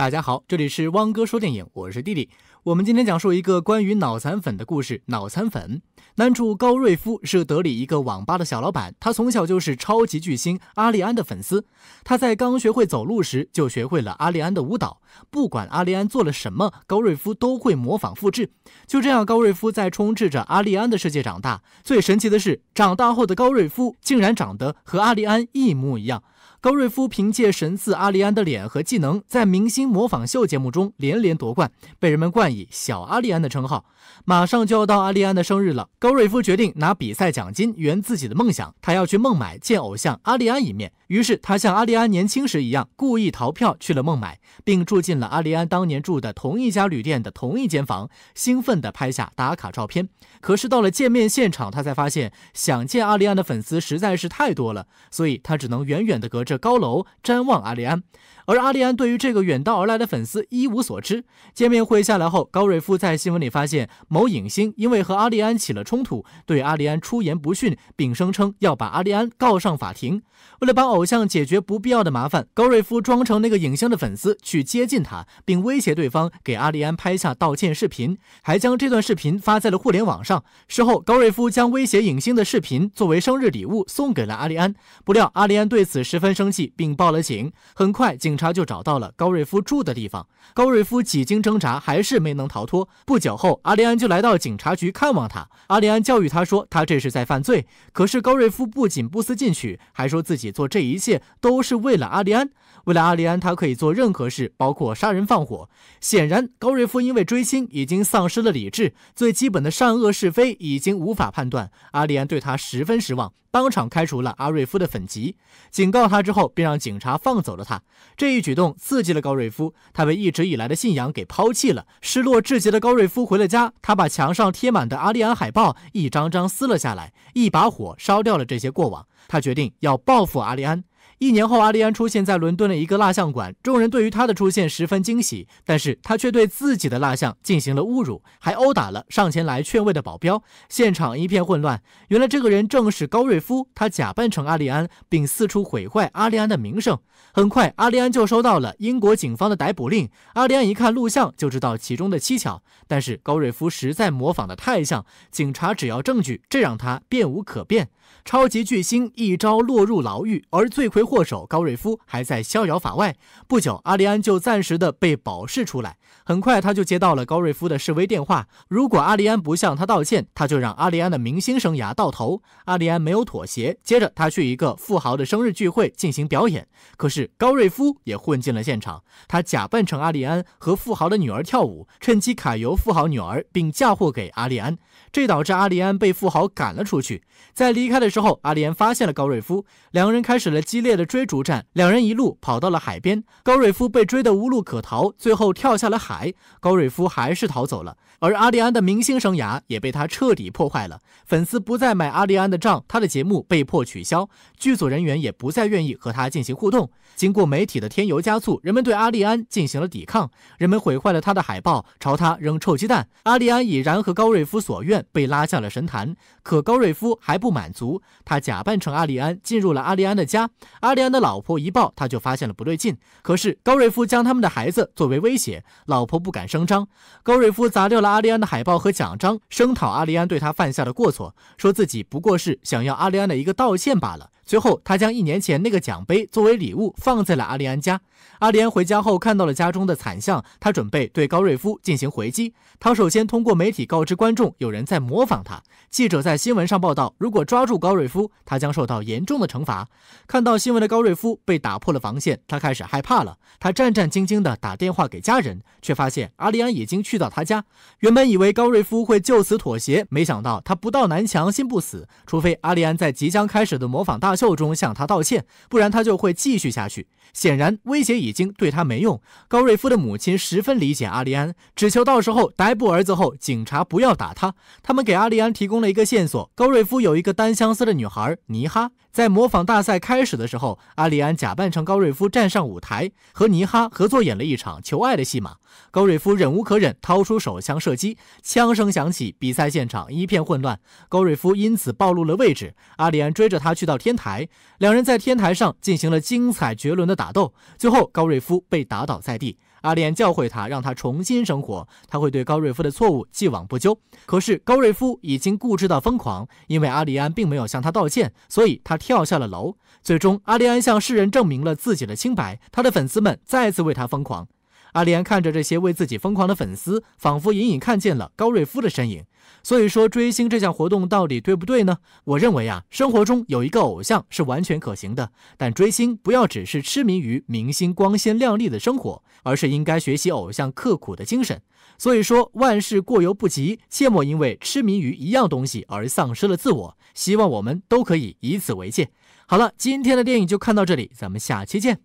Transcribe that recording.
大家好，这里是汪哥说电影，我是弟弟。我们今天讲述一个关于脑残粉的故事。脑残粉男主高瑞夫是德里一个网吧的小老板，他从小就是超级巨星阿利安的粉丝。他在刚学会走路时就学会了阿利安的舞蹈，不管阿利安做了什么，高瑞夫都会模仿复制。就这样，高瑞夫在充斥着阿利安的世界长大。最神奇的是，长大后的高瑞夫竟然长得和阿利安一模一样。高瑞夫凭借神似阿丽安的脸和技能，在明星模仿秀节目中连连夺冠，被人们冠以“小阿丽安”的称号。马上就要到阿丽安的生日了，高瑞夫决定拿比赛奖金圆自己的梦想，他要去孟买见偶像阿丽安一面。于是他像阿丽安年轻时一样，故意逃票去了孟买，并住进了阿丽安当年住的同一家旅店的同一间房，兴奋地拍下打卡照片。可是到了见面现场，他才发现想见阿丽安的粉丝实在是太多了，所以他只能远远地隔着。着高楼瞻望阿利安，而阿利安对于这个远道而来的粉丝一无所知。见面会下来后，高瑞夫在新闻里发现某影星因为和阿利安起了冲突，对阿利安出言不逊，并声称要把阿利安告上法庭。为了帮偶像解决不必要的麻烦，高瑞夫装成那个影星的粉丝去接近他，并威胁对方给阿利安拍下道歉视频，还将这段视频发在了互联网上。事后，高瑞夫将威胁影星的视频作为生日礼物送给了阿利安，不料阿利安对此十分。生气并报了警，很快警察就找到了高瑞夫住的地方。高瑞夫几经挣扎，还是没能逃脱。不久后，阿利安就来到警察局看望他。阿利安教育他说，他这是在犯罪。可是高瑞夫不仅不思进取，还说自己做这一切都是为了阿利安。为了阿利安，他可以做任何事，包括杀人放火。显然，高瑞夫因为追星已经丧失了理智，最基本的善恶是非已经无法判断。阿利安对他十分失望，当场开除了阿瑞夫的粉籍，警告他之后便让警察放走了他。这一举动刺激了高瑞夫，他被一直以来的信仰给抛弃了。失落至极的高瑞夫回了家，他把墙上贴满的阿利安海报一张张撕了下来，一把火烧掉了这些过往。他决定要报复阿利安。一年后，阿利安出现在伦敦的一个蜡像馆，众人对于他的出现十分惊喜，但是他却对自己的蜡像进行了侮辱，还殴打了上前来劝慰的保镖，现场一片混乱。原来这个人正是高瑞夫，他假扮成阿利安，并四处毁坏阿利安的名声。很快，阿利安就收到了英国警方的逮捕令。阿利安一看录像就知道其中的蹊跷，但是高瑞夫实在模仿得太像，警察只要证据，这让他变无可变。超级巨星一朝落入牢狱，而最。罪魁祸首高瑞夫还在逍遥法外，不久阿利安就暂时的被保释出来。很快他就接到了高瑞夫的示威电话。如果阿利安不向他道歉，他就让阿利安的明星生涯到头。阿利安没有妥协。接着他去一个富豪的生日聚会进行表演，可是高瑞夫也混进了现场。他假扮成阿利安和富豪的女儿跳舞，趁机揩油富豪女儿，并嫁祸给阿利安。这导致阿利安被富豪赶了出去。在离开的时候，阿利安发现了高瑞夫，两人开始了激烈的追逐战。两人一路跑到了海边，高瑞夫被追得无路可逃，最后跳下了。还高瑞夫还是逃走了，而阿利安的明星生涯也被他彻底破坏了。粉丝不再买阿利安的账，他的节目被迫取消，剧组人员也不再愿意和他进行互动。经过媒体的添油加醋，人们对阿利安进行了抵抗，人们毁坏了他的海报，朝他扔臭鸡蛋。阿利安已然和高瑞夫所愿被拉下了神坛，可高瑞夫还不满足，他假扮成阿利安进入了阿利安的家。阿利安的老婆一抱他就发现了不对劲，可是高瑞夫将他们的孩子作为威胁。老婆不敢声张，高瑞夫砸掉了阿利安的海报和奖章，声讨阿利安对他犯下的过错，说自己不过是想要阿利安的一个道歉罢了。随后，他将一年前那个奖杯作为礼物放在了阿利安家。阿利安回家后看到了家中的惨象，他准备对高瑞夫进行回击。他首先通过媒体告知观众有人在模仿他。记者在新闻上报道，如果抓住高瑞夫，他将受到严重的惩罚。看到新闻的高瑞夫被打破了防线，他开始害怕了。他战战兢兢地打电话给家人，却发现阿利安已经去到他家。原本以为高瑞夫会就此妥协，没想到他不到南墙心不死。除非阿利安在即将开始的模仿大。袖中向他道歉，不然他就会继续下去。显然威胁已经对他没用。高瑞夫的母亲十分理解阿利安，只求到时候逮捕儿子后，警察不要打他。他们给阿利安提供了一个线索：高瑞夫有一个单相思的女孩尼哈。在模仿大赛开始的时候，阿利安假扮成高瑞夫站上舞台，和尼哈合作演了一场求爱的戏码。高瑞夫忍无可忍，掏出手枪射击，枪声响起，比赛现场一片混乱，高瑞夫因此暴露了位置。阿利安追着他去到天台。两人在天台上进行了精彩绝伦的打斗，最后高瑞夫被打倒在地。阿莲教会他，让他重新生活，他会对高瑞夫的错误既往不咎。可是高瑞夫已经固执到疯狂，因为阿莲并没有向他道歉，所以他跳下了楼。最终，阿莲向世人证明了自己的清白，他的粉丝们再次为他疯狂。阿莲看着这些为自己疯狂的粉丝，仿佛隐隐看见了高瑞夫的身影。所以说，追星这项活动到底对不对呢？我认为啊，生活中有一个偶像是完全可行的，但追星不要只是痴迷于明星光鲜亮丽的生活，而是应该学习偶像刻苦的精神。所以说，万事过犹不及，切莫因为痴迷于一样东西而丧失了自我。希望我们都可以以此为戒。好了，今天的电影就看到这里，咱们下期见。